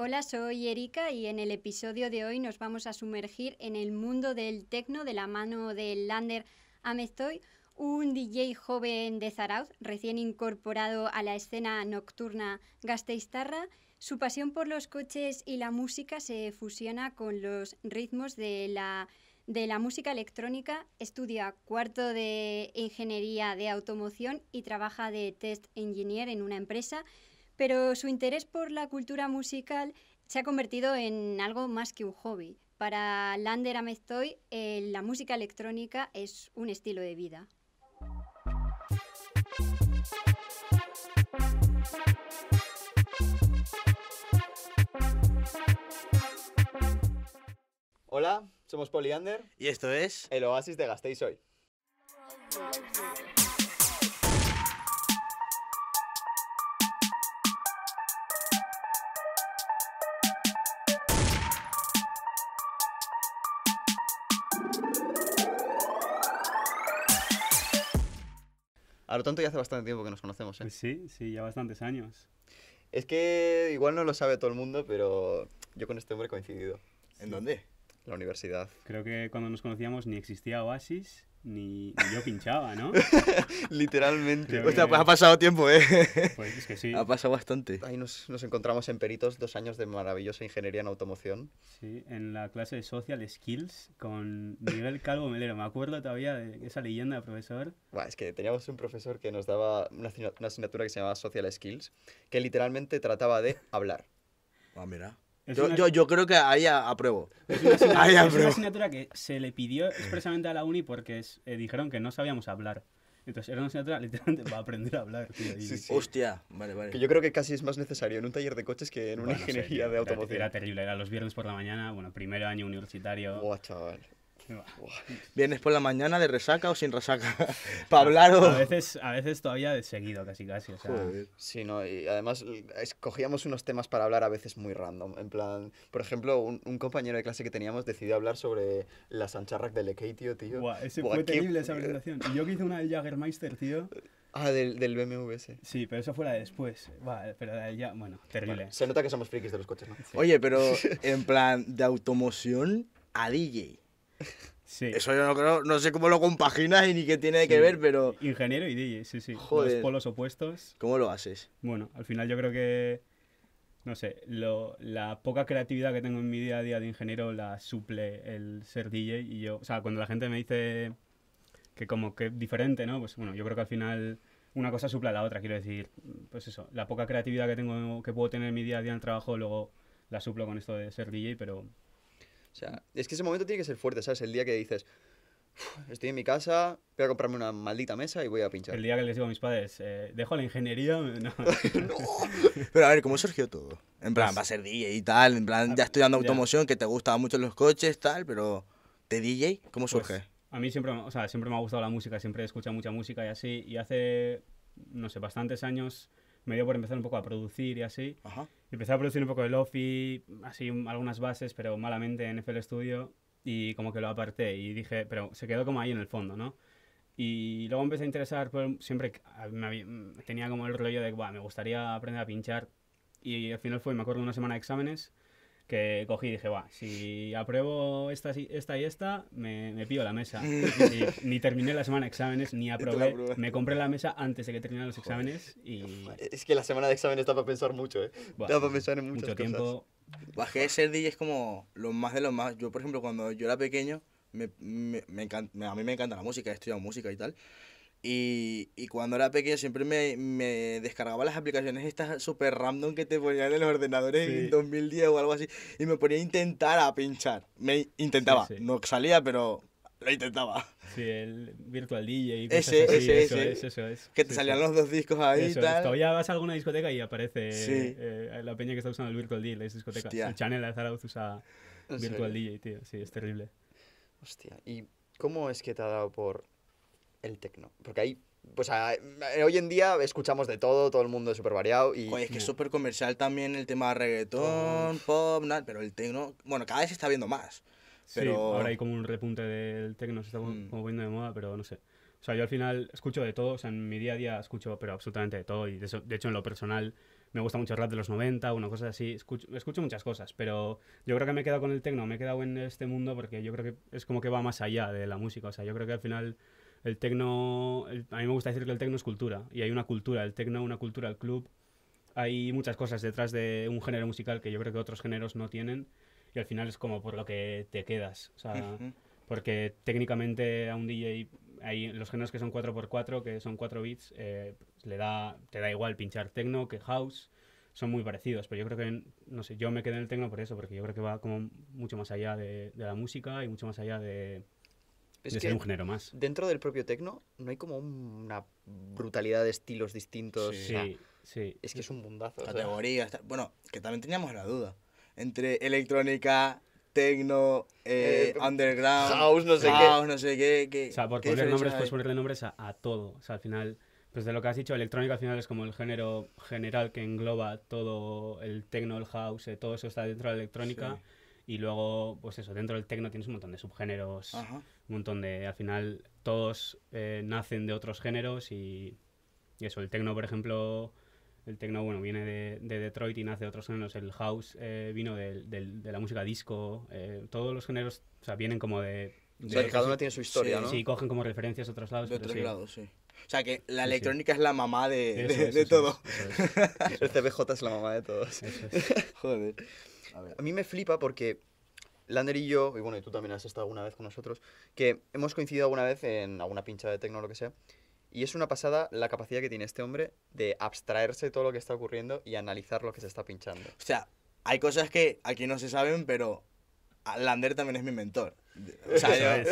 Hola, soy Erika y en el episodio de hoy nos vamos a sumergir en el mundo del tecno de la mano de Lander Amestoy, un DJ joven de Zarauz, recién incorporado a la escena nocturna gasteiztarra. Su pasión por los coches y la música se fusiona con los ritmos de la, de la música electrónica, estudia cuarto de ingeniería de automoción y trabaja de test engineer en una empresa pero su interés por la cultura musical se ha convertido en algo más que un hobby. Para Lander Amestoy, eh, la música electrónica es un estilo de vida. Hola, somos Poliander. Y esto es El Oasis de Gasteiz hoy. A lo tanto ya hace bastante tiempo que nos conocemos, ¿eh? Pues sí, sí, ya bastantes años. Es que igual no lo sabe todo el mundo, pero yo con este hombre he coincidido. ¿En dónde? La universidad. Creo que cuando nos conocíamos ni existía Oasis ni, yo pinchaba, ¿no? Literalmente. O sea, pues ha pasado tiempo, ¿eh? Pues es que sí. Ha pasado bastante. Ahí nos, encontramos en Peritos, dos años de maravillosa ingeniería en automoción. Sí, en la clase de Social Skills con Miguel Calvo Melero. Me acuerdo todavía de esa leyenda profesor. es que teníamos un profesor que nos daba una, una asignatura que se llamaba Social Skills, que literalmente trataba de hablar. Ah, mira. Yo, yo, creo que ahí apruebo. Es una, asignatura, apruebo. una asignatura que se le pidió expresamente a la uni porque eh, dijeron que no sabíamos hablar. Entonces era una asignatura literalmente para aprender a hablar. sí, Hostia, vale, vale. Que yo creo que casi es más necesario en un taller de coches que en una ingeniería de automoción. Era, terrible, era los viernes por la mañana, bueno, primer año universitario. Buah, chaval. Vienes por la mañana de resaca o sin resaca. Para hablar o... A veces, a veces todavía de seguido, casi casi. O sea... Sí, no, y además escogíamos unos temas para hablar a veces muy random. En plan, por ejemplo, un, compañero de clase que teníamos decidió hablar sobre la Sancharrac de Lekei, tío, tío. fue terrible esa eh. presentación. Y yo que hice una del Jaggermeister, tío. Ah, del, del BMW Sí, pero eso fue la de después. bueno, se nota que somos frikis de los coches, ¿no? Oye, pero en plan, de automoción a DJ. Sí. Eso yo no sé cómo lo compaginas y ni qué tiene que ver, pero. Ingeniero y DJ, sí, sí. Joder. Los polos opuestos. ¿Cómo lo haces? Bueno, al final yo creo que. No sé, la poca creatividad que tengo en mi día a día de ingeniero la suple el ser DJ y yo. O sea, cuando la gente me dice que como que diferente, ¿no? Pues bueno, yo creo que al final una cosa supla a la otra, quiero decir, pues eso, la poca creatividad que tengo que puedo tener en mi día a día en el trabajo luego la suplo con esto de ser DJ, pero sea, es que ese momento tiene que ser fuerte, ¿sabes? El día que dices, estoy en mi casa, voy a comprarme una maldita mesa y voy a pinchar. El día que les digo a mis padres, eh, dejo la ingeniería. No. Pero a ver, ¿cómo surgió todo? En plan, pues va a ser DJ y tal, en plan, ya estudiando automoción, que te gustaban mucho los coches, tal, pero ¿te DJ? ¿Cómo pues, surge? a mí siempre, o sea, siempre me ha gustado la música, siempre he escuchado mucha música y así, y hace, no sé, bastantes años me dio por empezar un poco a producir y así. Ajá empecé a producir un poco de lofi, así algunas bases, pero malamente en FL Studio y como que lo aparté y dije, pero se quedó como ahí en el fondo, ¿no? Y luego empecé a interesar, pues siempre ah, mm, tenía como el rollo de, Buah, me gustaría aprender a pinchar. Y al final fue, me acuerdo, una semana de exámenes que cogí y dije, va, si apruebo esta, esta y esta, me, pido la mesa. ni, terminé la semana de exámenes, ni aprobé. Me compré la mesa antes de que terminaran los exámenes y... Es que la semana de exámenes está para pensar mucho, ¿eh? para pensar en muchas mucho cosas. tiempo. Bajé serdilles ser DJ es como los más de los más. Yo, por ejemplo, cuando yo era pequeño, me, me, me a mí me encanta la música, he estudiado música y tal. Y, y, cuando era pequeño siempre me, me descargaba las aplicaciones estas súper random que te ponían en los ordenadores en 2010 o algo así. Y me ponía a intentar a pinchar. Me intentaba. No salía, pero lo intentaba. Sí, el Virtual DJ. Y ese, ese, eso, ese. Es, eso es. Que te salían los dos discos ahí y tal. Todavía vas a alguna discoteca y aparece eh, la peña que está usando el Virtual DJ, las discotecas. El Channel de Zarauz usa Virtual DJ, tío. Sí, es terrible. Hostia, ¿y cómo es que te ha dado por el tecno. Porque ahí, pues ah, eh, hoy en día escuchamos de todo, todo el mundo es súper variado. Y... Oye, es que es mm. súper comercial también el tema de reggaetón, pop, nada, pero el tecno, bueno, cada vez se está viendo más. Pero... Sí, ahora hay como un repunte del tecno, se está como mm. de moda, pero no sé. O sea, yo al final escucho de todo, o sea, en mi día a día escucho, pero absolutamente de todo. Y de, de hecho, en lo personal, me gusta mucho el rap de los 90, una cosa así. Escucho, escucho muchas cosas, pero yo creo que me he quedado con el tecno, me he quedado en este mundo porque yo creo que es como que va más allá de la música. O sea, yo creo que al final el tecno, a mí me gusta decir que el tecno es cultura y hay una cultura, el tecno, una cultura, el club, hay muchas cosas detrás de un género musical que yo creo que otros géneros no tienen y al final es como por lo que te quedas, o sea, porque técnicamente a un DJ hay los géneros que son 4x4, que son 4 bits, eh, le da, te da igual pinchar tecno que house, son muy parecidos, pero yo creo que, no sé, yo me quedé en el tecno por eso, porque yo creo que va como mucho más allá de la música y mucho más allá de, es que un género más. Dentro del propio tecno no hay como una brutalidad de estilos distintos. Sí, sí. Es que es un mundazo. Categorías. O Bueno, que también teníamos la duda. Entre electrónica, tecno, eh, eh, eh, underground, house, no sé qué. no sé qué. o sea, por pues ponerle nombres, a, todo. O sea, al final, pues de lo que has dicho, electrónica al final es como el género general que engloba todo el tecno, el house, todo eso está dentro de la electrónica. Y luego, pues eso, dentro del tecno tienes un montón de subgéneros, un montón de... Al final todos eh, nacen de otros géneros y, eso, el tecno, por ejemplo, el techno bueno viene de, Detroit y nace de otros géneros el house eh, vino de, la música disco eh, todos los géneros o sea vienen como de, cada uno tiene su historia sí, no sí cogen como referencias otros lados de otros lados sí o sea que la electrónica es la mamá de, todo el CBJ es la mamá de todos joder a, mí me flipa porque Lander y yo, y bueno, y tú también has estado alguna vez con nosotros, que hemos coincidido alguna vez en alguna pincha de tecno o lo que sea, y es una pasada la capacidad que tiene este hombre de abstraerse de todo lo que está ocurriendo y analizar lo que se está pinchando. O sea, hay cosas que aquí no se saben, pero Lander también es mi mentor. O sea,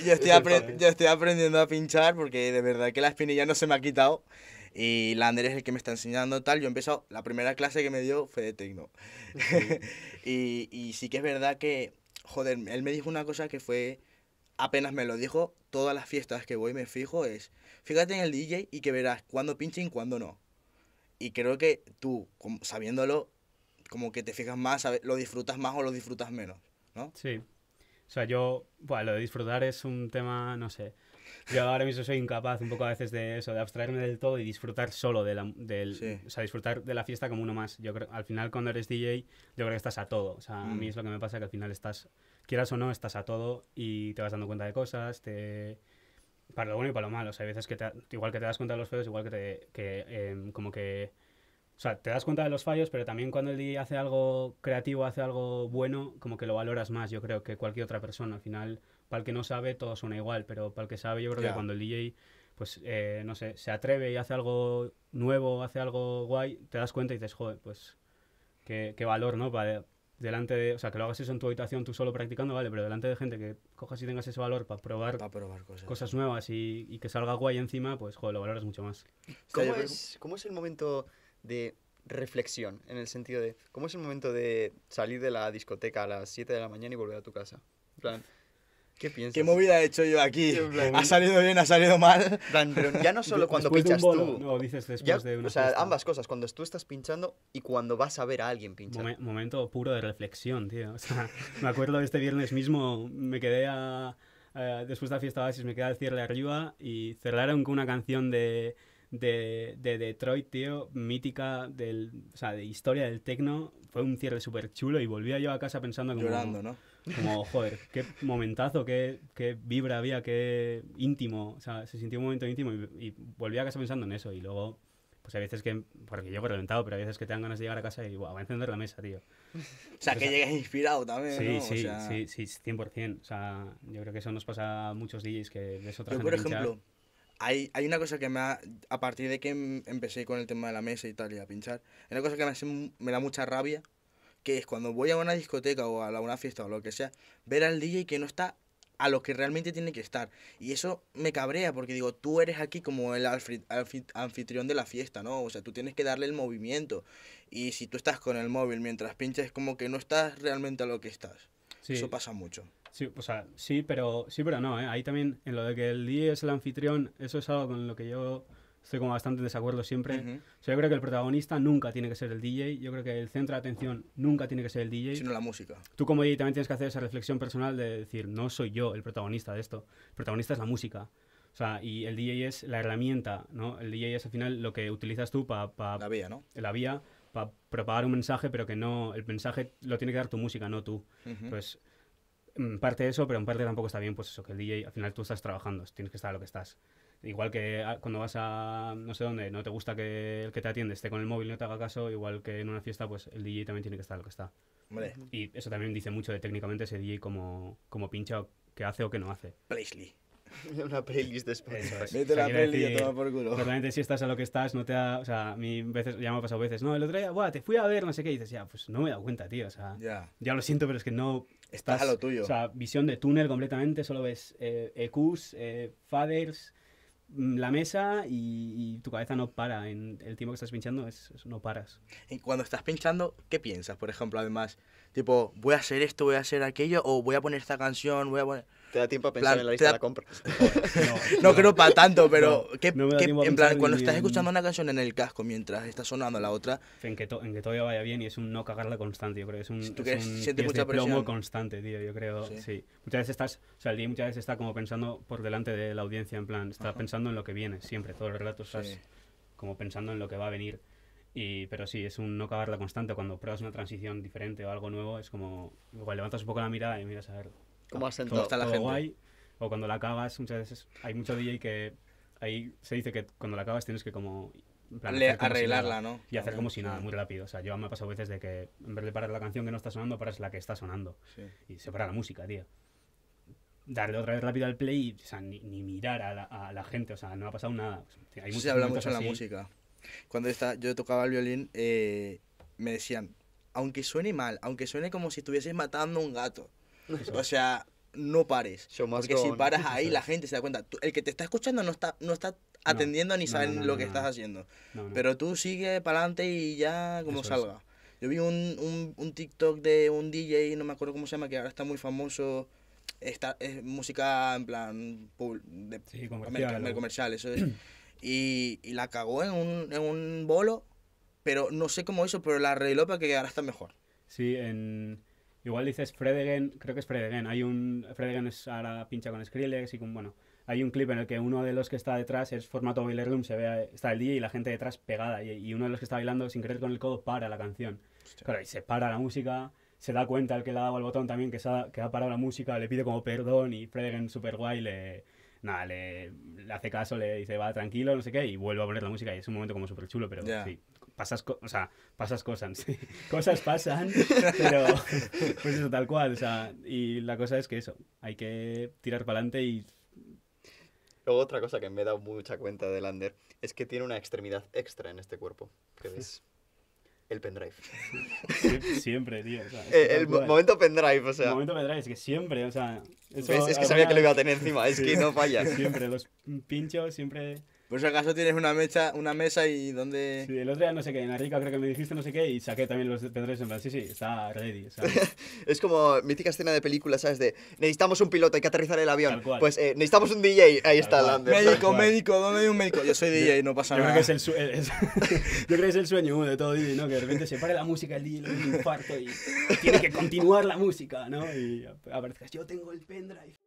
yo estoy aprendiendo a pinchar porque de verdad que la espinilla no se me ha quitado y Lander es el que me está enseñando tal. Yo empezado, la primera clase que me dio fue de tecno. y, y sí que es verdad que, joder, él me dijo una cosa que fue, apenas me lo dijo, todas las fiestas que voy me fijo es, fíjate en el DJ y que verás cuándo pinchen y cuándo no. Y creo que tú, sabiéndolo, como que te fijas más, lo disfrutas más o lo disfrutas menos, ¿no? Sí. O sea, yo, bueno, lo de disfrutar es un tema, no sé yo ahora mismo soy incapaz un poco a veces de eso, de abstraerme del todo y disfrutar solo de la, del, o sea, disfrutar de la fiesta como uno más. Yo creo, al final cuando eres DJ, yo creo que estás a todo. O sea, a mm. mí es lo que me pasa que al final estás, quieras o no, estás a todo y te vas dando cuenta de cosas, te para lo bueno y para lo malo. O sea, hay veces que igual que te das cuenta de los fallos, igual que te, em, como que o sea, te das cuenta de los fallos, pero también cuando el DJ hace algo creativo, hace algo bueno, como que lo valoras más, yo creo, que cualquier otra persona. Al final, para el que no sabe todo suena igual, pero para el que sabe yo creo que cuando el DJ pues eh, no sé, se atreve y hace algo nuevo, hace algo guay, te das cuenta y dices, joder, pues qué, valor, ¿no? Para delante de, o sea, que lo hagas eso en tu habitación tú solo practicando, vale, pero delante de gente que cojas y tengas ese valor para probar, para probar cosas. nuevas y, que salga guay encima, pues joder, lo valoras mucho más. ¿Cómo es, cómo es el momento de reflexión, en el sentido de, ¿cómo es el momento de salir de la discoteca a las 7 de la mañana y volver a tu casa? plan, ¿Qué piensas? ¿Qué movida he hecho yo aquí? ¿Ha salido bien, ha salido mal? pero ya no solo cuando pinchas tú. No, dices después de O sea, ambas cosas, cuando tú estás pinchando y cuando vas a ver a alguien pinchar. momento puro de reflexión, tío. O sea, me acuerdo este viernes mismo me quedé a, después de la fiesta Oasis me quedé al cierre arriba y cerraron con una canción de de, de, Detroit, tío, mítica, del, o sea, de historia del tecno. Fue un cierre súper chulo y volvía yo a casa pensando Llorando, ¿no? Como, joder, qué momentazo, qué, qué vibra había, qué íntimo. O sea, se sintió un momento íntimo y, y volví a casa pensando en eso. Y luego, pues hay veces que, porque llego reventado, pero hay veces que te dan ganas de llegar a casa y, wow, va a encender la mesa, tío. o sea, que llegues inspirado también, sí, ¿no? Sí, o sea... sí, sí, 100%. O sea, yo creo que eso nos pasa a muchos DJs que es otra yo, por ejemplo, hay, hay una cosa que me ha, a partir de que em, empecé con el tema de la mesa y tal y a pinchar, hay una cosa que me da mucha rabia que es cuando voy a una discoteca o a una fiesta o lo que sea, ver al DJ que no está a lo que realmente tiene que estar. Y eso me cabrea porque digo, tú eres aquí como el anfitrión de la fiesta, ¿no? O sea, tú tienes que darle el movimiento. Y si tú estás con el móvil mientras pinches, como que no estás realmente a lo que estás. Eso pasa mucho. Sí, o sea, sí, pero, sí, pero no, ¿eh? Ahí también, en lo de que el DJ es el anfitrión, eso es algo con lo que yo estoy como bastante en desacuerdo siempre. yo creo que el protagonista nunca tiene que ser el DJ, yo creo que el centro de atención nunca tiene que ser el DJ. Sino la música. Tú como DJ también tienes que hacer esa reflexión personal de decir, no soy yo el protagonista de esto, el protagonista es la música. O sea, y el DJ es la herramienta, ¿no? El DJ es al final lo que utilizas tú para... la vía, ¿no? La vía para propagar un mensaje, pero que no... El mensaje lo tiene que dar tu música, no tú. Pues en mm, parte eso, pero en parte tampoco está bien, pues eso, que el DJ, al final tú estás trabajando, tienes que estar a lo que estás. Igual que ah, cuando vas a no sé dónde, no te gusta que el que te atiende esté con el móvil y no te haga caso, igual que en una fiesta, pues el DJ también tiene que estar lo que está. Y eso también dice mucho de técnicamente ese DJ como, como pincha que hace o que no hace. Placely. una playlist de Eso, la peli y toma por culo. Realmente si estás a lo que estás, no te ha... O sea, a mí veces, ya me ha pasado veces, no, el otro día, Buah, te fui a ver, no sé qué, y dices, ya, pues no me he dado cuenta, tío, o sea, ya lo siento, pero es que no... Estás, a lo tuyo. O sea, visión de túnel completamente, solo ves eh, EQs, eh, faders, Mm, la mesa y, tu cabeza no para. En el tiempo que estás pinchando es, no paras. Y cuando estás pinchando, ¿qué piensas, por ejemplo, además? Tipo, voy a hacer esto, voy a hacer aquello, o voy a poner esta canción, voy a poner... Te da tiempo a pensar en la lista de la compra. No, creo para tanto, pero en plan, cuando estás escuchando una canción en el casco mientras estás sonando la otra... En que, todo en que vaya bien y es un no cagarla constante, yo creo. Es un, es un constante, tío, yo creo, sí. Muchas veces estás, o sea, el día muchas veces está como pensando por delante de la audiencia, en plan, está pensando en lo que viene siempre, todo el relatos estás como pensando en lo que va a venir. Y, pero sí, es un no cagarla constante. Cuando pruebas una transición diferente o algo nuevo, es como, igual levantas un poco la mirada y miras a ver ¿Cómo está la gente? Guay, o cuando la acabas muchas veces hay mucho DJ que ahí se dice que cuando la acabas tienes que como... arreglarla, ¿no? Y hacer como si nada, muy rápido. O sea, yo me ha pasado veces de que en vez de parar la canción que no está sonando, paras la que está sonando. Y se para la música, tío darle otra vez rápido al play o sea, ni, mirar a la, gente, o sea, no ha pasado nada. Hay sí, se habla mucho en la música. Cuando estaba yo tocaba el violín, eh, me decían, aunque suene mal, aunque suene como si estuvieses matando un gato, o sea, no pares. Porque si paras ahí, la gente se da cuenta. el que te está escuchando no está, no está atendiendo ni sabe lo que estás haciendo. Pero tú sigue para adelante y ya como salga. Yo vi un, un, un, TikTok de un DJ, no me acuerdo cómo se llama, que ahora está muy famoso. Está, es música en plan de comercial, y, y, la cagó en un, en un bolo, pero no sé cómo hizo, pero la arregló para que ahora está mejor. Sí, en Igual dices Fredegen, creo que es Fredegen. Hay un. Fredegen es ahora pincha con Skrillex y con. Bueno, hay un clip en el que uno de los que está detrás es formato Boiler Room, se ve, está el DJ y la gente detrás pegada. Y, uno de los que está bailando sin querer con el codo para la canción. Claro, y se para la música. Se da cuenta el que le ha dado al botón también que, se ha, que ha parado la música, le pide como perdón y Fredegen super guay le, nada, le, hace caso, le dice, va tranquilo, no sé qué, y vuelve a poner la música y es un momento como súper chulo, pero sí, pasas, o sea, pasas cosas, cosas pasan, pero pues eso tal cual, o sea, y la cosa es que eso, hay que tirar para adelante y... Luego otra cosa que me he dado mucha cuenta de Lander es que tiene una extremidad extra en este cuerpo, que es el pendrive. siempre, tío. O sea, eh, el momento pendrive, o sea. El momento pendrive, es que siempre, o sea... Es que sabía que lo iba a tener encima, es que no fallas. Siempre, los pinchos siempre por si acaso tienes una mecha, una mesa y dónde...? Sí, el otro día no sé qué, en Arica creo que me dijiste no sé qué y saqué también los pendrives en plan, sí, sí, está ready. es como mítica escena de película, ¿sabes? De necesitamos un piloto, hay que aterrizar el avión. Pues eh, necesitamos un DJ, ahí está la Lander. Médico, médico, ¿dónde hay un médico? Yo soy DJ, no pasa nada. yo creo que es el sueño de todo DJ, ¿no? Que de repente se pare la música, el DJ le un infarto y tiene que continuar la música, ¿no? Y aparezcas, yo tengo el pendrive.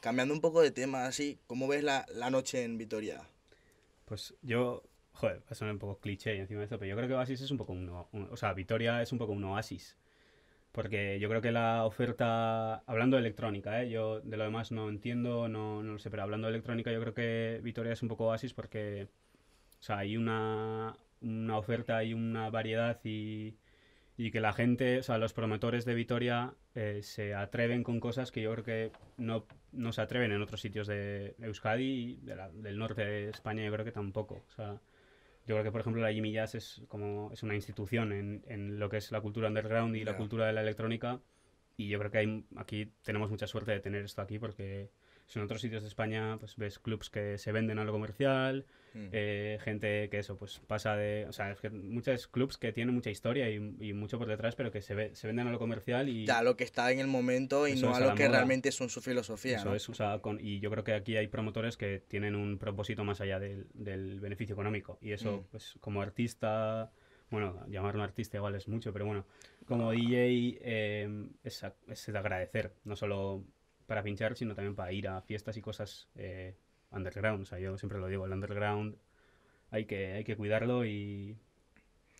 Cambiando un poco de tema, así, ¿cómo ves la, la noche en Vitoria? Pues yo, joder, a sonar un poco cliché encima de eso, pero yo creo que es un poco Vitoria es un poco un oasis. Porque yo creo que la oferta, hablando de electrónica, ¿eh? yo de lo demás no entiendo, no, no lo sé, pero hablando de electrónica yo creo que Vitoria es un poco oasis porque o sea, hay una, una oferta Hay una variedad y y que la gente, o sea, los promotores de Vitoria eh, se atreven con cosas que yo creo que no, no se atreven en otros sitios de Euskadi y del norte de España, yo creo que tampoco. O sea, yo creo que, por ejemplo, la Jimmy Jazz es como es una institución en, en lo que es la cultura underground y la cultura de la electrónica. Y yo creo que aquí tenemos mucha suerte de tener esto aquí porque pues, en otros sitios de España pues ves clubs que se venden a lo comercial, hmm. eh, gente que eso, pues pasa de... O sea, es que muchos clubs que tienen mucha historia y, mucho por detrás, pero que se, ve, se venden a lo comercial y... Ya, lo que está en el momento y no a, lo que realmente son su filosofía. Eso es, con, y yo creo que aquí hay promotores que tienen un propósito más allá del, del beneficio económico. Y eso, hmm. pues como artista bueno, llamarlo artista igual es mucho, pero bueno, como DJ eh, es, es, agradecer, no solo para pinchar, sino también para ir a fiestas y cosas eh, underground. O sea, yo siempre lo digo, el underground hay que, hay que cuidarlo y...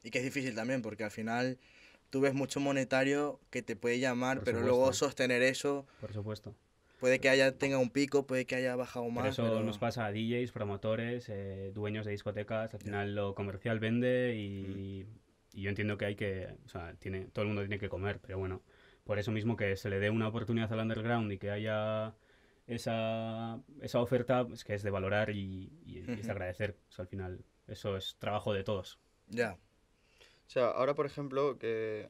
Y que es difícil también, porque al final tú ves mucho monetario que te puede llamar, pero luego sostener eso... Por supuesto. Puede que haya tenga un pico, puede que haya bajado más. eso nos pasa a DJs, promotores, eh, dueños de discotecas. Al final lo comercial vende y, mm. y, yo entiendo que hay que, o sea, tiene, todo el mundo tiene que comer, pero bueno, por eso mismo que se le dé una oportunidad al underground y que haya esa, esa oferta, es que es de valorar y, es de agradecer. al final, eso es trabajo de todos. Ya. O sea, ahora, por ejemplo, que,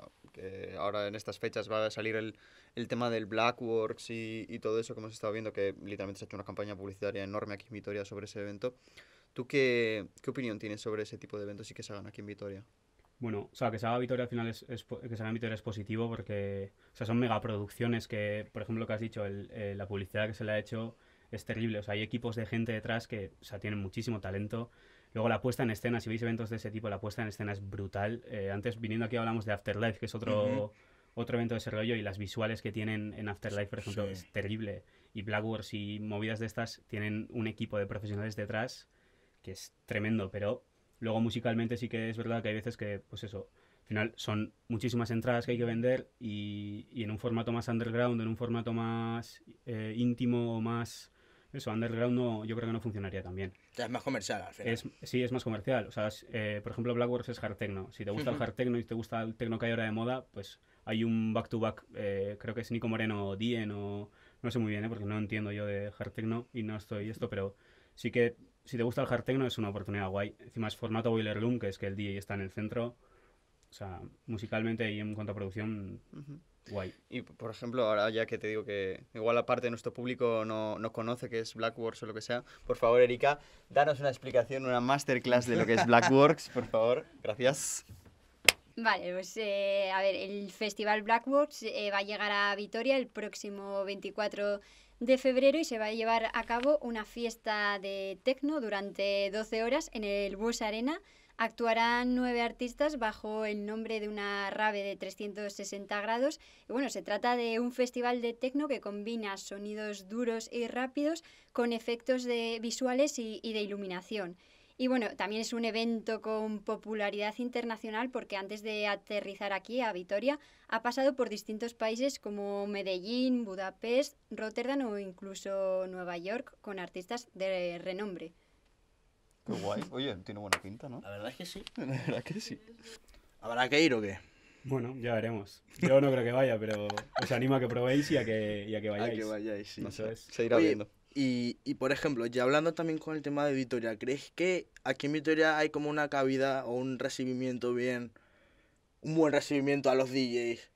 ahora en estas fechas va a salir el, tema del Blackworks y, y, todo eso que hemos estado viendo, que literalmente se ha hecho una campaña publicitaria enorme aquí en Vitoria sobre ese evento. ¿Tú qué, qué opinión tienes sobre ese tipo de eventos y que se hagan aquí en Vitoria? Bueno, o sea, que se haga Vitoria al final es, que es positivo porque o sea, son megaproducciones que, por ejemplo, lo que has dicho, eh, la publicidad que se le ha hecho es terrible. O sea, hay equipos de gente detrás que o sea, tienen muchísimo talento. Luego la puesta en escena, si veis eventos de ese tipo, la puesta en escena es brutal. Eh, antes viniendo aquí hablamos de Afterlife, que es otro, otro evento de ese rollo, y las visuales que tienen en Afterlife, por ejemplo, es terrible. Y Blackworks y movidas de estas tienen un equipo de profesionales detrás que es tremendo, pero Luego musicalmente sí que es verdad que hay veces que, pues eso, al final son muchísimas entradas que hay que vender y, en un formato más underground, en un formato más eh, íntimo, más... Eso, underground no, yo creo que no funcionaría también es más comercial al final. Es, sí, es más comercial. O sea, eh, por ejemplo, Blackworks es hard techno. Si te gusta el hard techno y te gusta el techno que hay ahora de moda, pues hay un back-to-back, eh, creo que es Nico Moreno o Dien o... No sé muy bien, porque no entiendo yo de hard techno y no estoy esto, pero sí que si te gusta el hard techno es una oportunidad guay. Encima es formato Boiler Room, que es que el DJ está en el centro. O sea, musicalmente y en cuanto a producción, guay. Y por ejemplo, ahora ya que te digo que igual la parte de nuestro público no, no conoce que es Blackworks o lo que sea, por favor, Erika, danos una explicación, una masterclass de lo que es Blackworks, por favor. Gracias. Vale, pues eh, a ver, el Festival Blackworks eh, va a llegar a Vitoria el próximo 24 de de febrero y se va a llevar a cabo una fiesta de tecno durante 12 horas en el Bus Arena. Actuarán nueve artistas bajo el nombre de una rave de 360 grados. bueno, se trata de un festival de tecno que combina sonidos duros y rápidos con efectos de visuales y de iluminación. Y bueno, también es un evento con popularidad internacional porque antes de aterrizar aquí a Vitoria ha pasado por distintos países como Medellín, Budapest, Rotterdam o incluso Nueva York con artistas de renombre. Qué guay. Oye, tiene buena pinta, ¿no? La verdad es que sí. La verdad es que sí. ¿Habrá que ir o qué? Bueno, ya veremos. Yo no creo que vaya, pero os animo a que probéis y a que, vayáis. A que vayáis, sí. Se irá viendo. Y, y, por ejemplo, ya hablando también con el tema de Vitoria, ¿crees que aquí en Vitoria hay como una cabida o un recibimiento bien, un buen recibimiento a los DJs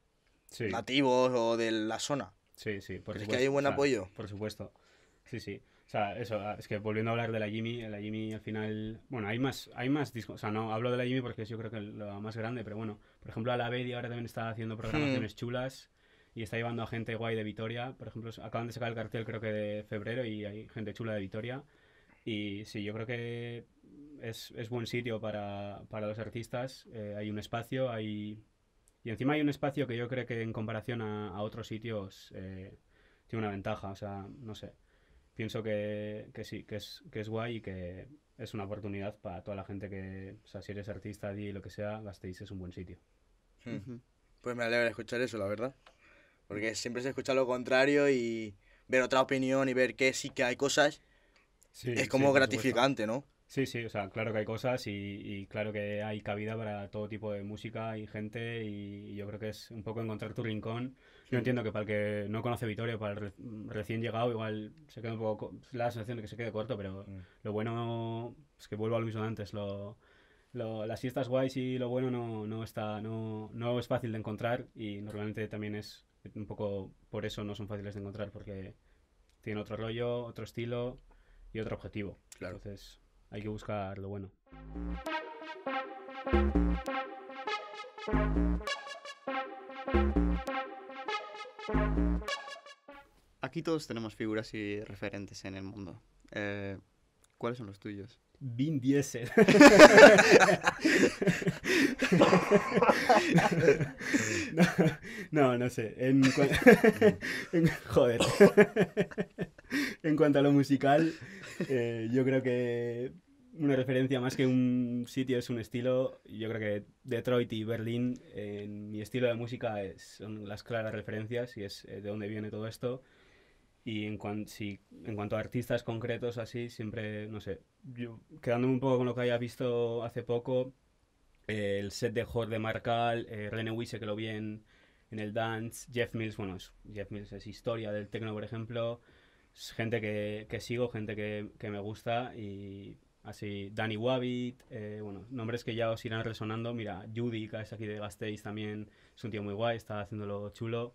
nativos o de la zona? Sí, sí, por ¿Crees que hay un buen apoyo? Por supuesto, sí, sí. O sea, eso, ah, es que volviendo a hablar de la Jimmy, la Jimmy al final, bueno, hay más, hay más discos, o sea, no hablo de la Jimmy porque yo creo que lo más grande, pero bueno, por ejemplo, a la Bedi ahora también está haciendo hmm. programaciones chulas y está llevando a gente guay de Vitoria. Por ejemplo, acaban de sacar el cartel creo que de febrero y hay gente chula de Vitoria. Y sí, yo creo que es, es buen sitio para, para los artistas. Eh, hay un espacio, hay... Y encima hay un espacio que yo creo que en comparación a, otros sitios eh, tiene una ventaja. O sea, no sé. Pienso que, que sí, que es, que es guay y que es una oportunidad para toda la gente que, o sea, si eres artista, di lo que sea, gastéis es un buen sitio. Mm. Pues me alegra escuchar eso, la verdad. Porque siempre se escucha lo contrario y ver otra opinión y ver que sí que hay cosas es como gratificante, ¿no? Sí, sí, o sea, claro que hay cosas y, claro que hay cabida para todo tipo de música y gente y, yo creo que es un poco encontrar tu rincón. Yo entiendo que para el que no conoce Vitoria, para el recién llegado, igual se queda un poco la sensación de que se quede corto, pero mm. lo bueno es que vuelvo a lo mismo antes, lo, lo, las fiestas guays y lo bueno no, no, está, no, no es fácil de encontrar y normalmente también es un poco por eso no son fáciles de encontrar, porque tienen otro rollo, otro estilo y otro objetivo. Entonces hay que buscar lo bueno. Aquí todos tenemos figuras y referentes en el mundo. Eh, ¿Cuáles son los tuyos? Vin Diesel. no, no, sé. En, joder. en cuanto a lo musical, eh, yo creo que una referencia más que un sitio es un estilo. Yo creo que Detroit y Berlín, en mi estilo de música, eh, son las claras referencias y es eh, de dónde viene todo esto. Y en, cuan, si, en cuanto a artistas concretos, así, siempre, no sé, yo, quedándome un poco con lo que haya visto hace poco, eh, el set de Jorge de Marcal, eh, René Wisse, que lo vi en, el Dance, Jeff Mills, bueno, Jeff Mills es historia del techno, por ejemplo, es gente que, que, sigo, gente que, que, me gusta, y así, Danny Wabbit, eh, bueno, nombres que ya os irán resonando, mira, Judy, que es aquí de Gasteiz también, es un tío muy guay, está haciéndolo chulo.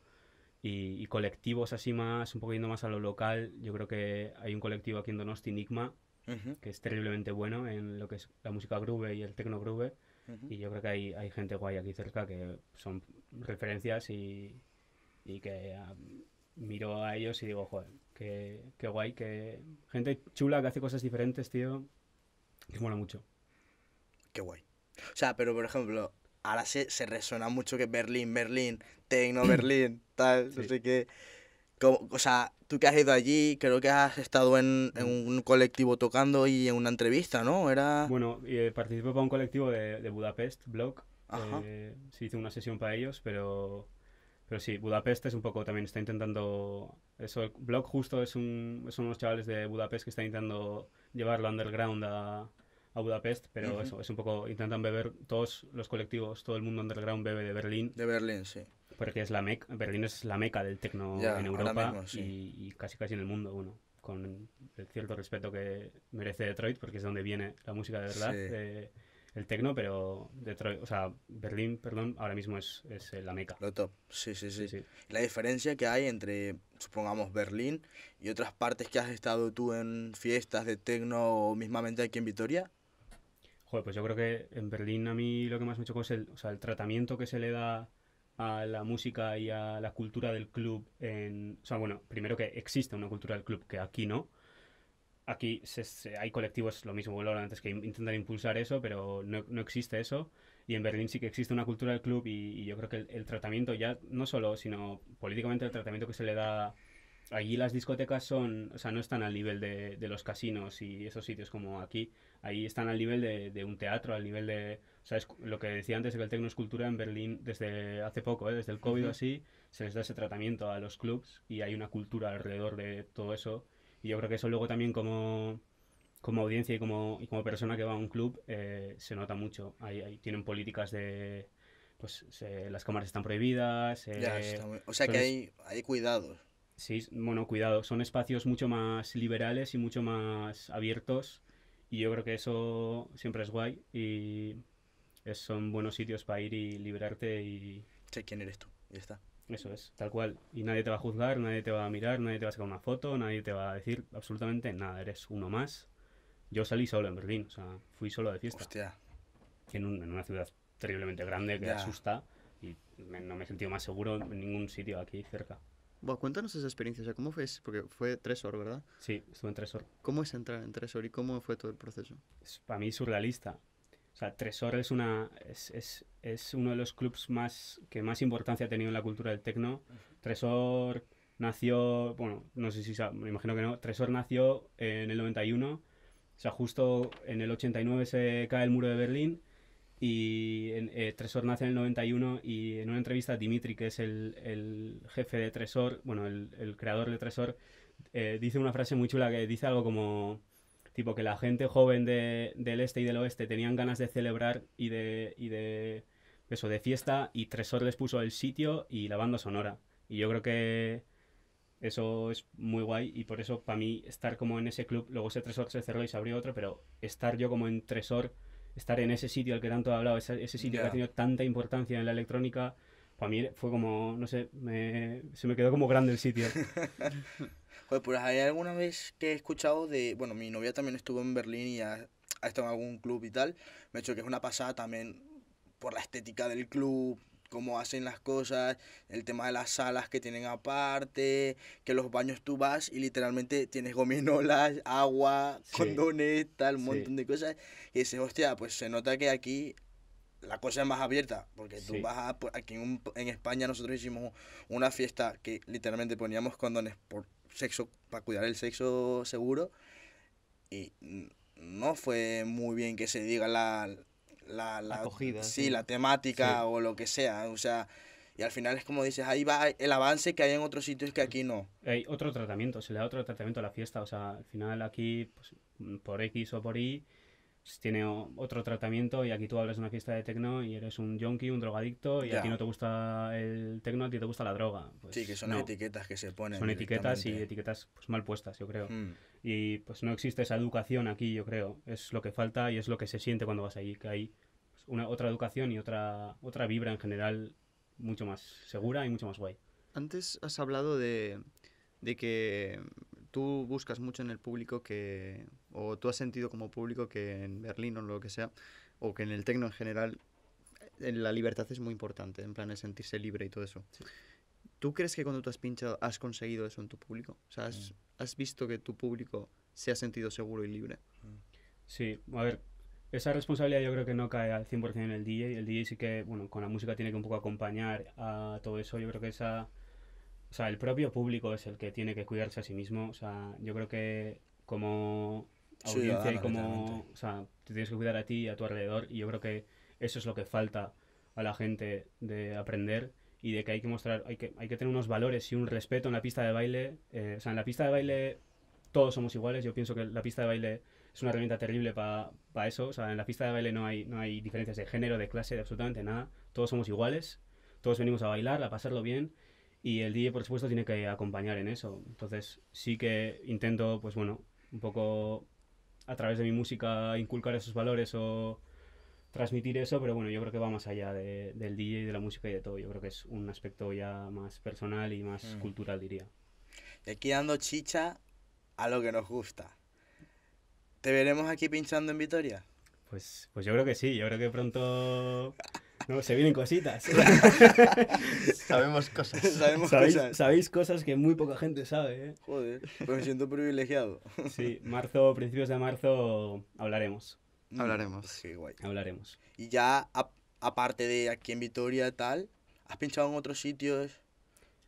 Y, colectivos así más, un poco yendo más a lo local, yo creo que hay un colectivo aquí en Donosti, Enigma, que es terriblemente bueno en lo que es la música groove y el techno groove. Y yo creo que hay, hay, gente guay aquí cerca que son referencias y, que ah, miro a ellos y digo, joder, qué, qué guay, que gente chula que hace cosas diferentes, tío, que mola mucho. Qué guay. O sea, pero por ejemplo, ahora se, se resuena mucho que Berlín, Berlín, Tecno, Berlín, tal, no sé qué. Como, o sea, tú que has ido allí, creo que has estado en, en, mm. un colectivo tocando y en una entrevista, ¿no? Era... Bueno, eh, participé para un colectivo de, de Budapest, Blog. Eh, sí, hice una sesión para ellos, pero, pero sí, Budapest es un poco también, está intentando... Eso, Blog justo es, un, son unos chavales de Budapest que están intentando llevarlo underground a, a Budapest, pero eso, es un poco, intentan beber todos los colectivos, todo el mundo underground bebe de Berlín. De Berlín, sí. Porque es la meca, Berlín es la meca del tecno en Europa y, casi casi en el mundo, uno, con el cierto respeto que merece Detroit, porque es donde viene la música de verdad, eh, el tecno, pero Detroit, o sea, Berlín, perdón, ahora mismo es, es eh, la meca. Lo top, sí, sí, sí, sí. La diferencia que hay entre, supongamos, Berlín y otras partes que has estado tú en fiestas de tecno o mismamente aquí en Vitoria, Joder, pues yo creo que en Berlín a mí lo que más me choca es el, o sea, el tratamiento que se le da a la música y a la cultura del club en... O sea, bueno, primero que existe una cultura del club que aquí no. Aquí hay colectivos, lo mismo, antes, que intentan impulsar eso, pero no, existe eso. Y en Berlín sí que existe una cultura del club y, yo creo que el, tratamiento ya, no solo, sino políticamente el tratamiento que se le da allí las discotecas son, o sea, no están al nivel de, los casinos y esos sitios como aquí. Ahí están al nivel de, un teatro, al nivel de, lo que decía antes de que el tecno es cultura en Berlín desde hace poco, ¿eh? desde el COVID así, se les da ese tratamiento a los clubs y hay una cultura alrededor de todo eso. Y yo creo que eso luego también como, como audiencia y como, y como persona que va a un club eh, se nota mucho. Ahí, tienen políticas de, pues las cámaras están prohibidas. O sea que hay, hay cuidados. Sí, bueno, cuidado, son espacios mucho más liberales y mucho más abiertos y yo creo que eso siempre es guay y son buenos sitios para ir y liberarte y... sí, quién eres tú, ya está. Eso es, tal cual. Y nadie te va a juzgar, nadie te va a mirar, nadie te va a sacar una foto, nadie te va a decir absolutamente nada, eres uno más. Yo salí solo en Berlín, o sea, fui solo de fiesta. Hostia. En, una ciudad terriblemente grande que asusta y no me he sentido más seguro en ningún sitio aquí cerca cuéntanos esa experiencia, o sea, ¿cómo fue? Porque fue Tresor, ¿verdad? Sí, estuve en Tresor. ¿Cómo es entrar en Tresor y cómo fue todo el proceso? Es, para mí surrealista. O sea, Tresor es, una, es, es, es, uno de los clubs más, que más importancia ha tenido en la cultura del tecno. Tresor nació, bueno, no sé si, me imagino que no, Tresor nació en el 91, o sea, justo en el 89 se cae el muro de Berlín y en, eh, Tresor nace en el 91 y en una entrevista Dimitri, que es el, jefe de Tresor, bueno, el, creador de Tresor, eh, dice una frase muy chula que dice algo como tipo que la gente joven del este y del oeste tenían ganas de celebrar y de, y de eso, de fiesta y Tresor les puso el sitio y la banda sonora. Y yo creo que eso es muy guay y por eso para mí estar como en ese club, luego ese Tresor se cerró y se abrió otro, pero estar yo como en Tresor estar en ese sitio al que tanto he hablado, ese, sitio que ha tenido tanta importancia en la electrónica, para mí fue como, no sé, se me quedó como grande el sitio. Joder, pues hay alguna vez que he escuchado de, bueno, mi novia también estuvo en Berlín y ha, ha estado en algún club y tal, me ha dicho que es una pasada también por la estética del club, cómo hacen las cosas, el tema de las salas que tienen aparte, que los baños tú vas y literalmente tienes gominolas, agua, condones, tal, montón de cosas. Y dices, hostia, pues se nota que aquí la cosa es más abierta, porque tú vas a, aquí en, en, España nosotros hicimos una fiesta que literalmente poníamos condones por sexo, para cuidar el sexo seguro, y no fue muy bien que se diga la, la, la acogida, sí, la temática o lo que sea. O sea, y al final es como dices, ahí va el avance que hay en otros sitios que aquí no. Hay otro tratamiento, se le da otro tratamiento a la fiesta. O sea, al final aquí, pues, por X o por Y, pues, tiene otro tratamiento y aquí tú hablas de una fiesta de tecno y eres un junkie un drogadicto y aquí no te gusta el tecno, a ti te gusta la droga. Pues sí, que son etiquetas que se ponen. Son etiquetas y etiquetas pues, mal puestas, yo creo. Hmm. Y pues no existe esa educación aquí, yo creo. Es lo que falta y es lo que se siente cuando vas ahí. que hay una, otra educación y otra, otra vibra en general mucho más segura y mucho más guay. Antes has hablado de que tú buscas mucho en el público que, o tú has sentido como público que en Berlín o lo que sea, o que en el tecno en general, la libertad es muy importante, en plan de sentirse libre y todo eso. ¿Tú crees que cuando tú has pinchado has conseguido eso en tu público? O sea, has, mm. has visto que tu público se ha sentido seguro y libre. Mm. Sí, a ver, esa responsabilidad yo creo que no cae al 100% en el DJ. El DJ sí que, bueno, con la música tiene que un poco acompañar a todo eso. Yo creo que esa... O sea, el propio público es el que tiene que cuidarse a sí mismo. O sea, yo creo que como audiencia y ah, cómo, o sea, te tienes que cuidar a ti y a tu alrededor y yo creo que eso es lo que falta a la gente de aprender y de que hay que mostrar, hay que, hay que tener unos valores y un respeto en la pista de baile. Eh, o sea, en la pista de baile todos somos iguales. Yo pienso que la pista de baile es una herramienta terrible para eso. O sea, en la pista de baile no hay, no hay diferencias de género, de clase, de absolutamente nada. Todos somos iguales, todos venimos a bailar, a pasarlo bien. Y el DJ, por supuesto, tiene que acompañar en eso. Entonces, sí que intento, pues bueno, un poco a través de mi música inculcar esos valores o transmitir eso, pero bueno, yo creo que va más allá del DJ, de la música y de todo. Yo creo que es un aspecto ya más personal y más mm. cultural, diría. Y aquí dando chicha a lo que nos gusta. ¿Te veremos aquí pinchando en Vitoria? Pues, pues yo creo que sí, yo creo que pronto No, se vienen cositas. Sabemos cosas. ¿Sabéis, cosas. que muy poca gente sabe. ¿eh? Joder, pues me siento privilegiado. Sí, marzo, principios de marzo hablaremos. Mm, hablaremos. Sí, pues guay. Hablaremos. Y ya, aparte de aquí en Vitoria tal, ¿has pinchado en otros sitios?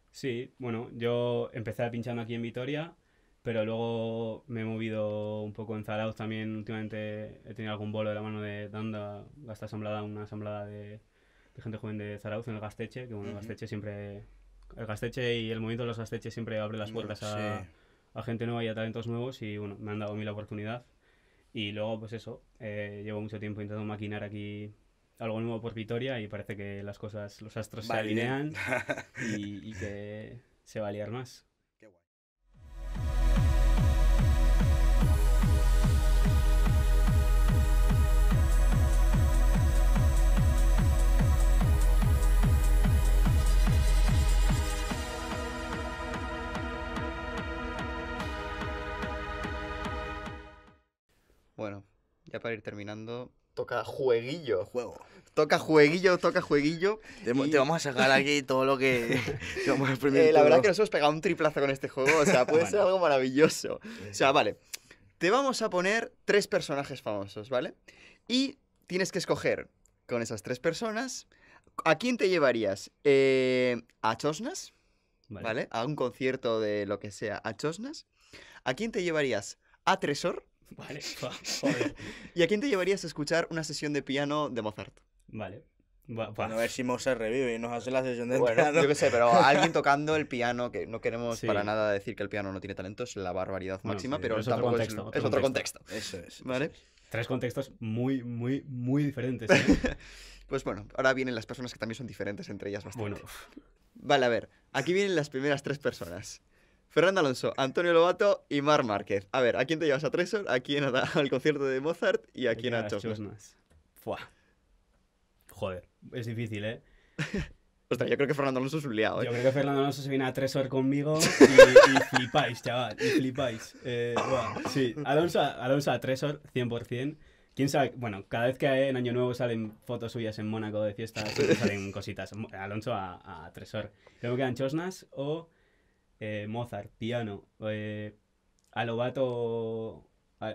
Sí, bueno, yo empecé pinchando aquí en Vitoria, pero luego me he movido un poco en también. Últimamente he tenido algún bolo de la mano de Danda, hasta Asamblada, una asamblada de de gente joven de Zarauz en el Gasteche, que bueno, el Gasteche siempre. El Gasteche y el movimiento de los Gasteches siempre abre las puertas a, gente nueva y a talentos nuevos y bueno, me han dado a mí la oportunidad. Y luego, pues eso, eh, llevo mucho tiempo intentando maquinar aquí algo nuevo por Vitoria y parece que las cosas, los astros se alinean y, que se va a liar más. Bueno, ya para ir terminando. Toca jueguillo. Juego. Toca jueguillo, toca jueguillo. Te, vamos a sacar aquí todo lo que. vamos a eh, la verdad que nos hemos pegado un triplazo con este juego. O sea, puede ser algo maravilloso. O sea, vale. Te vamos a poner tres personajes famosos, ¿vale? Y tienes que escoger con esas tres personas. ¿A quién te llevarías? Eh, a Chosnas, vale. ¿vale? A un concierto de lo que sea, a Chosnas. ¿A quién te llevarías? A Tresor. Vale, ¿Y a quién te llevarías a escuchar una sesión de piano de Mozart? Vale. a ver si Mozart revive y nos hace la sesión de Yo qué sé, pero alguien tocando el piano, que no queremos para nada decir que el piano no tiene talento, es la barbaridad máxima, pero, es otro contexto, es, contexto. Eso es. ¿Vale? Tres contextos muy, muy, muy diferentes. ¿eh? pues bueno, ahora vienen las personas que también son diferentes entre ellas bastante. Vale, a ver, aquí vienen las primeras tres personas. Fernando Alonso, Antonio Lobato y Mar Márquez. A ver, ¿a quién te llevas a Tresor? ¿A quién al concierto de Mozart? ¿Y a quién a Chosnas? Fua. Joder, es difícil, ¿eh? Ostras, yo creo que Fernando Alonso es un liado, ¿eh? Yo creo que Fernando Alonso se viene a Tresor conmigo y, flipáis, chaval, y flipáis. Eh, sí, Alonso, Alonso a Tresor, 100%. ¿Quién sabe? Bueno, cada vez que en Año Nuevo salen fotos suyas en Mónaco de fiestas, salen cositas. Alonso a, a Tresor. Creo que quedan Chosnas o... Eh, Mozart, piano, eh, Alobato...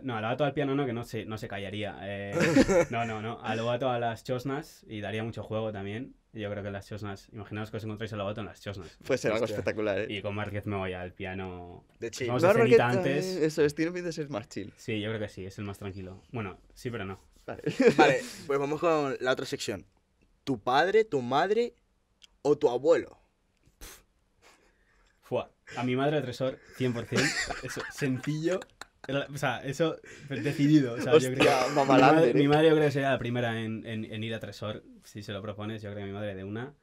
no, Alobato al piano no, que no se, no se callaría. Eh, no, no, no. Alobato a las chosnas y daría mucho juego también. Yo creo que las chosnas. Imaginaos que os encontráis a en las chosnas. Puede ser algo espectacular, ¿eh? Y con Márquez me voy al piano. De pues chill. Vamos a antes. Eso es, tiene más chill. Sí, yo creo que sí, es el más tranquilo. Bueno, sí, pero no. vale, pues vamos con la otra sección. ¿Tu padre, tu madre o tu abuelo? A mi madre Tresor, 100%. Eso, sencillo. O sea, eso decidido. O sea, eh. mi, madre, yo creo que sería la primera en, ir a Tresor, si se lo propones. Yo creo que mi madre de una.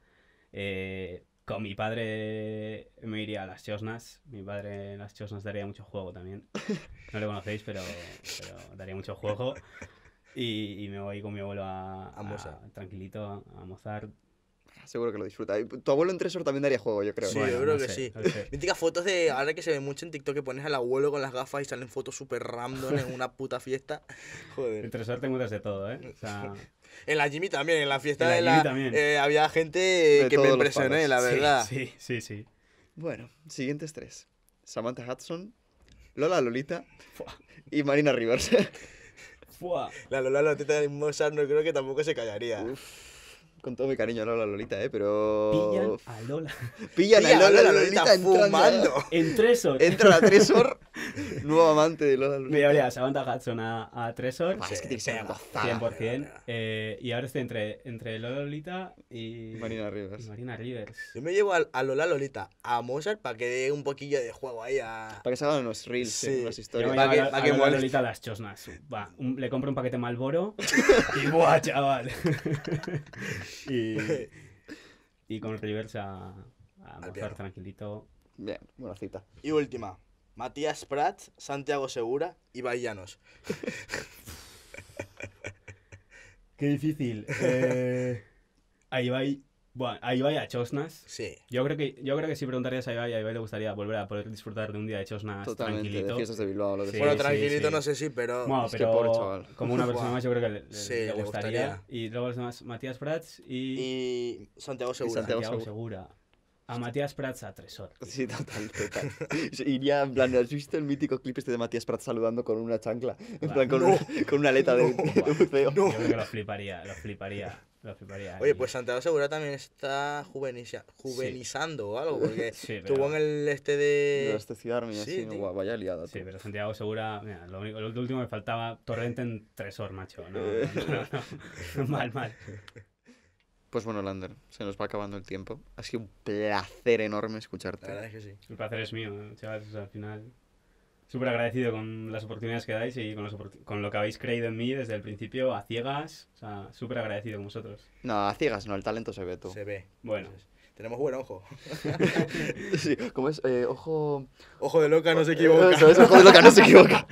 Eh, con mi padre me iría a las Chosnas. Mi padre en las Chosnas daría mucho juego también. No lo conocéis, pero, daría mucho juego. Y, me voy con mi abuelo a, a, tranquilito a, a Mozart seguro que lo disfruta. Tu abuelo en Tresor también daría juego, yo creo. Sí, yo creo que sí. Okay. fotos de. Ahora que se ve mucho en TikTok que pones al abuelo con las gafas y salen fotos súper random en una puta fiesta. Joder. En Tresor te muestras de todo, ¿eh? En la Jimmy también, en la fiesta la de la. Eh, había gente que me impresioné, la verdad. Sí, sí, sí, Bueno, siguientes tres: Samantha Hudson, Lola Lolita y Marina Rivers. La Lola Lolita de no creo que tampoco se callaría. Con todo mi cariño a Lola Lolita, ¿eh? Pero. Pillan a Lola. Pillan a Lola, Lolita, fumando. En Tresor. Entra a Tresor, nuevo amante de Lola Lolita. Mira, se Samantha Hudson a, a Tresor. es que tiene que ser gozada. 100%. Eh, y ahora estoy entre, entre Lola Lolita y. Marina Rivers. Marina Rivers. Yo me llevo a, Lola Lolita, a Mozart, para que dé un poquillo de juego ahí a. Para que hagan unos reels, ¿eh? unas historias. Para que, a, que Lola Lolita las chosnas. Va, le compro un paquete Malboro y ¡buah, chaval! y, con el a, a mozar tranquilito. Bien, buena cita. Y última, Matías Prats, Santiago Segura y Vallanos. Qué difícil. Eh, ahí va. Bueno, ahí vaya Chosnas. Sí. Yo creo que, yo creo que si preguntarías a Ibai, a Ibai le gustaría volver a poder disfrutar de un día de Chosnas Totalmente, tranquilito. De fiestas de Bilbao, lo que Bueno, tranquilito no sé si, pero... como una persona más yo creo que le, gustaría. Y luego los demás, Matías Prats y... Y Santiago Segura. Santiago, Segura. A Matías Prats a tres horas. Sí, total, total. Iría, en plan, ¿has visto el mítico clip este de Matías Prats saludando con una chancla? En plan, con, una, con aleta de, de buceo. No. Yo creo que lo fliparía, lo fliparía. Oye, pues Santiago Segura también está juvenizando o algo, porque sí, estuvo en el este de. No, este Army, así, vaya liada. Sí, pero Santiago Segura, mira, lo, único, lo último que faltaba, Torrente en Tresor, macho. Eh. No, no, mal, mal. Pues bueno, Lander, se nos va acabando el tiempo. Ha sido un placer enorme escucharte. La verdad es que sí. El placer es mío, ¿eh? chavales, al final súper agradecido con las oportunidades que dais y con, lo que habéis creído en mí desde el principio, a ciegas. O sea, súper agradecido con vosotros. No, a ciegas no, el talento se ve tú. Se ve. Bueno. tenemos buen ojo. sí, ¿cómo es? Eh, ojo... Ojo de loca no se eh, equivoca. Eso, ojo de loca no se equivoca.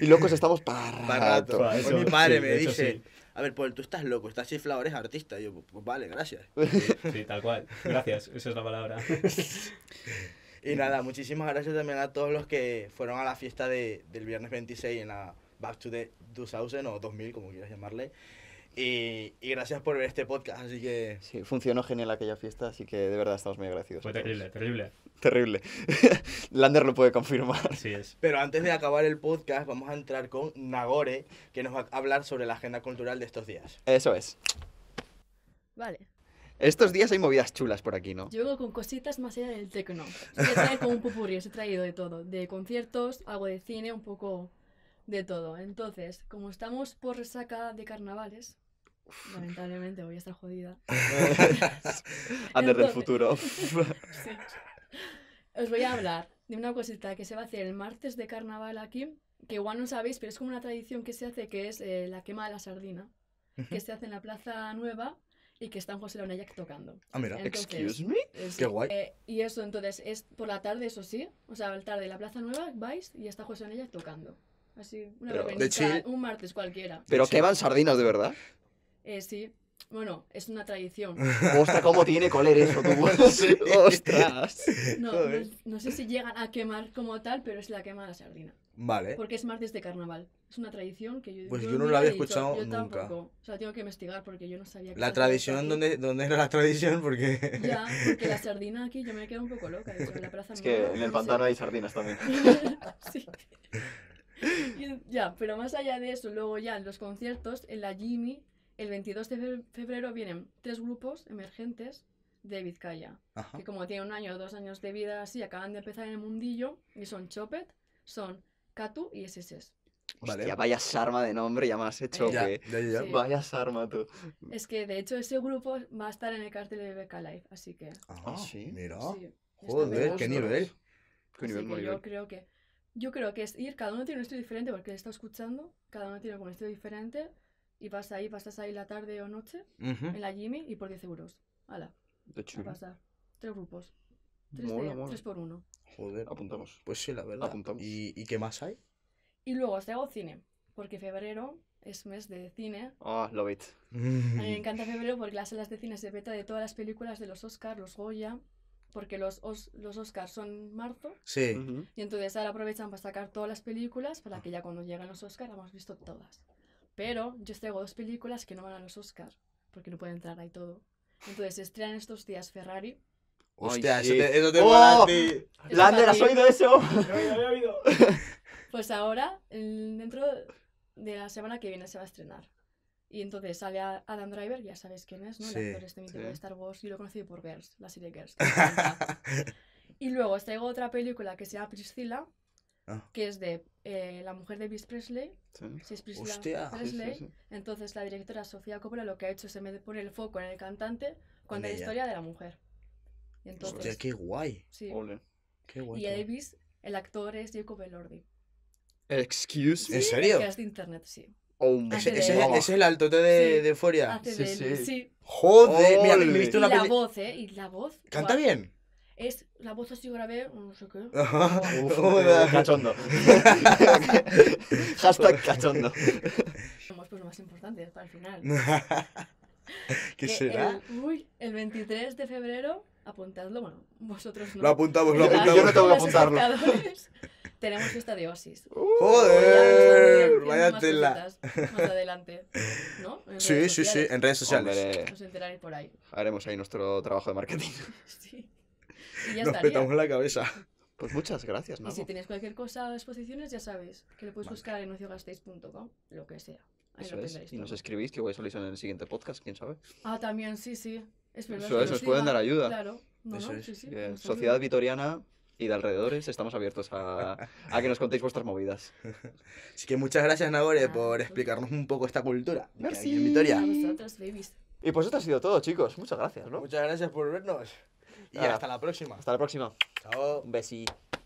y locos estamos para rato. Pues mi padre me dice, a ver, pues tú estás loco, estás chiflado, eres artista. yo, pues vale, gracias. sí, tal cual. Gracias, esa es la palabra. Y nada, muchísimas gracias también a todos los que fueron a la fiesta de, del viernes 26 en la Back to the 2000 o 2000, como quieras llamarle. Y, y, gracias por ver este podcast, así que... Sí, funcionó genial aquella fiesta, así que de verdad estamos muy agradecidos. Fue terrible, terrible. Terrible. Lander lo puede confirmar. Así es. Pero antes de acabar el podcast, vamos a entrar con Nagore, que nos va a hablar sobre la agenda cultural de estos días. Eso es. Vale. Estos días hay movidas chulas por aquí, ¿no? Yo vengo con cositas más allá del tecno. He traído como un pupurri, os he traído de todo. De conciertos, algo de cine, un poco de todo. Entonces, como estamos por resaca de carnavales, lamentablemente voy a estar jodida. Ander del futuro. Os voy a hablar de una cosita que se va a hacer el martes de carnaval aquí, que igual no sabéis, pero es como una tradición que se hace, que es eh, la quema de la sardina, que se hace en la Plaza Nueva y que están José ella tocando. Ah, mira, excuse me. Qué guay. y eso, entonces, es por la tarde, eso sí. O sea, la tarde, la Plaza Nueva, vais y está José ella tocando. Así, una un martes cualquiera. ¿Pero queman sardinas de verdad? Eh, sí. Bueno, es una tradición. Ostras, cómo tiene coler eso, tú. Ostras. no, no, sé si llegan a quemar como tal, pero es la quema de la sardina. Vale. Porque es martes de carnaval. Es una tradición que yo... Pues yo, no la había escuchado yo Tampoco. O sea, tengo que investigar porque yo no sabía... La tradición, ¿dónde, ¿dónde era la tradición? Porque... Ya, porque la sardina aquí yo me he quedado un poco loca. en la plaza es que en el pantano hay sardinas también. sí. ya, pero más allá de eso, luego ya en los conciertos, en la Jimmy, el 22 de febrero vienen tres grupos emergentes de Vizcaya, que como tienen un año o dos años de vida así, acaban de empezar en el mundillo, y son Chopet, son Katu y SSS. Vale. vaya sarma de nombre, ya me has hecho que... Vaya sarma tú. Es que de hecho ese grupo va a estar en el cartel de Becca Live, así que. Ah, ah sí. Mira. Joder, qué nivel. yo creo que. Yo creo que es ir, cada uno tiene un estudio diferente porque está escuchando, cada uno tiene un estilo diferente y vas ahí, pasas ahí la tarde o noche en la Jimmy y por 10 euros. Hala. De hecho. Tres grupos. tres por uno. Joder. Apuntamos. Pues sí, la verdad. Apuntamos. ¿Y, qué más hay? Y luego os traigo cine, porque febrero es mes de cine. Ah, lo love mm. A mí me encanta febrero porque las salas de cine se beta de todas las películas de los Oscars, los Goya, porque los, los Oscars son marzo. Sí. Y entonces ahora aprovechan para sacar todas las películas para que ya cuando llegan los Oscars hemos visto todas. Pero yo os traigo dos películas que no van a los Oscars, porque no puede entrar ahí todo. Entonces estrenan estos días Ferrari, Hostia, eso te, eso te ¡Oh! ti. Lander, ¿has oído eso? Pues ahora, dentro de la semana que viene se va a estrenar. Y entonces sale Adam Driver, ya sabes quién es, ¿no? El actor este mítico de Star Wars. Yo lo conocido por Girls, la serie Girls. y luego está traigo otra película que se llama Priscilla, ah. que es de eh, la mujer de Elvis Presley. Si es Priscilla Presley. Entonces la directora Sofía Coppola lo que ha hecho es poner el foco en el cantante, cuenta la historia de la mujer. Y entonces, Hostia, qué guay. Sí. Ole. Qué guay. Y Davis, el actor es Jacob Elordi. Excuse me. ¿En serio? es de internet, sí. ese, ese, ese, es el altote de, de Euforia. Sí, sí. Joder, mira, me visto una y La voz, ¿eh? Y la voz. ¿Canta bien? Es la voz así grave, no sé qué. Ajá. Uf, eh, cachondo. Hashtag cachondo. Vamos, pues lo más importante hasta el final. ¿Qué será? uy, el 23 de febrero apuntadlo, bueno, vosotros no. Lo apuntamos, lo apuntamos. Yo no tengo que apuntarlo. Tenemos esta de Oasis. ¡Joder! Vaya tela. Más adelante. ¿No? sí, sí, sí, en redes sociales. nos Os por ahí. Haremos ahí nuestro trabajo de marketing. Sí. Nos petamos la cabeza. Pues muchas gracias, no? Y si tenéis cualquier cosa o exposiciones, ya sabes que lo podéis buscar en ociogastéis.com, lo que sea. Ahí lo Y nos escribís que a a en el siguiente podcast, quién sabe. Ah, también, sí, sí. Es pueden dar ayuda. Claro. Sociedad Vitoriana y de alrededores, estamos abiertos a, que nos contéis vuestras movidas. Así que muchas gracias, Nagore, por pues. explicarnos un poco esta cultura. En Vitoria. Y pues esto ha sido todo, chicos. Muchas gracias, ¿no? Muchas gracias por vernos. Y ah, hasta la próxima. Hasta la próxima. Chao. Un